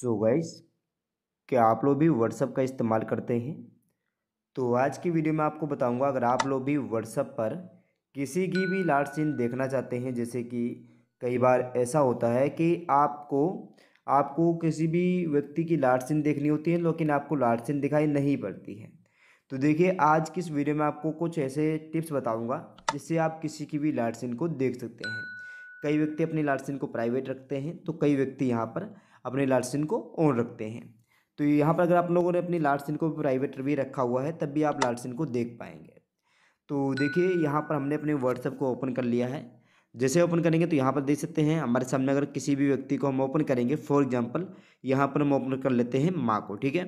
सो so guys क्या आप लोग भी व्हाट्सअप का इस्तेमाल करते हैं तो आज की वीडियो में आपको बताऊंगा अगर आप लोग भी व्हाट्सअप पर किसी की भी लास्ट सीन देखना चाहते हैं जैसे कि कई बार ऐसा होता है कि आपको आपको किसी भी व्यक्ति की लास्ट सीन देखनी होती है लेकिन आपको लास्ट सीन दिखाई नहीं पड़ती है तो देखिए आज की इस वीडियो में आपको कुछ ऐसे टिप्स बताऊँगा जिससे आप किसी की भी लास्ट सीन को देख सकते हैं कई व्यक्ति अपनी लास्ट सीन को प्राइवेट रखते हैं तो कई व्यक्ति यहाँ पर अपने लार्सन को ऑन रखते हैं तो यहाँ पर अगर आप लोगों ने अपनी लार्सन को प्राइवेट भी रखा हुआ है तब भी आप लार्सन को देख पाएंगे तो देखिए यहाँ पर हमने अपने व्हाट्सएप को ओपन कर लिया है जैसे ओपन करेंगे तो यहाँ पर देख सकते हैं हमारे सामने अगर किसी भी व्यक्ति को हम ओपन करेंगे फॉर एग्जाम्पल यहाँ पर हम ओपन कर लेते हैं माँ को ठीक है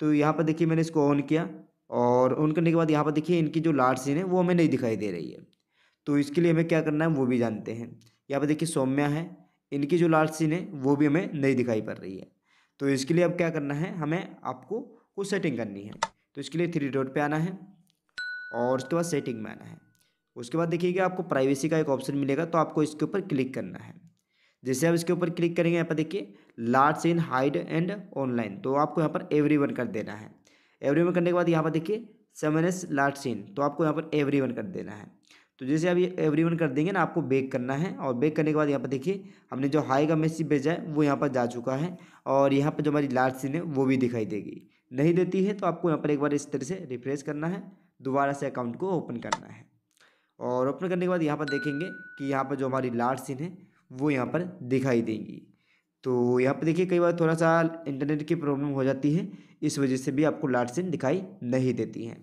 तो यहाँ पर देखिए मैंने इसको ऑन किया और ऑन करने के बाद यहाँ पर देखिए इनकी जो लार्ज सीन है वो हमें नहीं दिखाई दे रही है तो इसके लिए हमें क्या करना है वो भी जानते हैं यहाँ पर देखिए सौम्या है इनकी जो लास्ट सीन है वो भी हमें नहीं दिखाई पड़ रही है तो इसके लिए अब क्या करना है हमें आपको कुछ सेटिंग करनी है तो इसके लिए थ्री डॉट पे आना है और उसके बाद सेटिंग में आना है उसके बाद देखिएगा आपको प्राइवेसी का एक ऑप्शन मिलेगा तो आपको इसके ऊपर क्लिक करना है जैसे आप इसके ऊपर क्लिक करेंगे यहाँ पर देखिए large seen hide and online तो आपको यहाँ पर एवरी वन कर देना है एवरी वन करने के बाद यहाँ पर देखिए सेवन एस लार्ज सीन तो आपको यहाँ पर एवरी वन कर देना है तो जैसे आप ये एवरी वन कर देंगे ना आपको बेक करना है और बेक करने के बाद यहाँ पर देखिए हमने जो हाई का मैसेज भेजा है वो यहाँ पर जा चुका है और यहाँ पर जो हमारी लार्ज सीन है वो भी दिखाई देगी नहीं देती है तो आपको यहाँ पर एक बार इस तरह से रिफ्रेश करना है दोबारा से अकाउंट को ओपन करना है और ओपन करने के बाद यहाँ पर देखेंगे कि यहाँ पर जो हमारी लार्ज सीन है वो यहाँ पर दिखाई देंगी तो यहाँ पर देखिए कई बार थोड़ा सा इंटरनेट की प्रॉब्लम हो जाती है इस वजह से भी आपको लाट सिन दिखाई नहीं देती है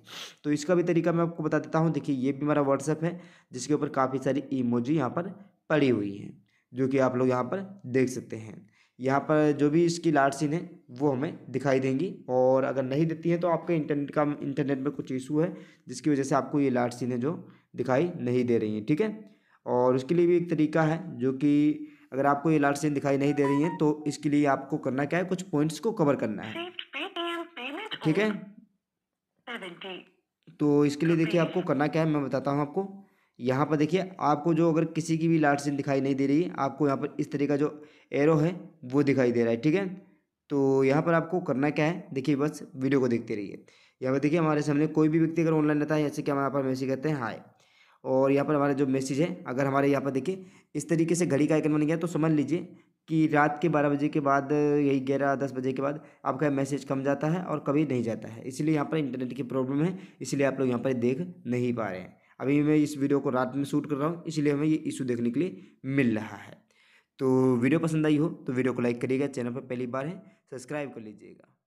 तो इसका भी तरीका मैं आपको बता देता हूँ देखिए ये भी मेरा व्हाट्सअप है जिसके ऊपर काफ़ी सारी ईमोजी यहाँ पर पड़ी हुई हैं जो कि आप लोग यहाँ पर देख सकते हैं यहाँ पर जो भी इसकी लाट सीन है वो हमें दिखाई देंगी और अगर नहीं देती हैं तो आपके इंटरनेट का इंटरनेट में कुछ इशू है जिसकी वजह से आपको ये लाट है जो दिखाई नहीं दे रही हैं ठीक है और उसके लिए भी एक तरीका है जो कि अगर आपको ये लाल सीन दिखाई नहीं दे रही है तो इसके लिए आपको करना क्या है कुछ पॉइंट्स को कवर करना है ठीक है तो इसके लिए देखिए आपको करना क्या है मैं बताता हूँ आपको यहाँ पर देखिए आपको जो अगर किसी की भी लाल सीन दिखाई नहीं दे रही है आपको यहाँ पर इस तरह का जो एरो है वो दिखाई दे रहा है ठीक है तो यहाँ पर आपको करना क्या है देखिए बस वीडियो को देखते रहिए यहाँ पर देखिए हमारे सामने कोई भी व्यक्ति अगर ऑनलाइन रहता है जैसे कि हम यहाँ पर मैसेज करते हैं हाय और यहाँ पर हमारा जो मैसेज है अगर हमारे यहाँ पर देखिए इस तरीके से घड़ी का आइकन बन गया तो समझ लीजिए कि रात के बारह बजे के बाद यही ग्यारह दस बजे के बाद आपका मैसेज कम जाता है और कभी नहीं जाता है इसलिए यहाँ पर इंटरनेट की प्रॉब्लम है इसलिए आप लोग यहाँ पर देख नहीं पा रहे हैं अभी मैं इस वीडियो को रात में शूट कर रहा हूँ इसलिए हमें ये इशू देखने के लिए मिल रहा है तो वीडियो पसंद आई हो तो वीडियो को लाइक करिएगा चैनल पर पहली बार है सब्सक्राइब कर लीजिएगा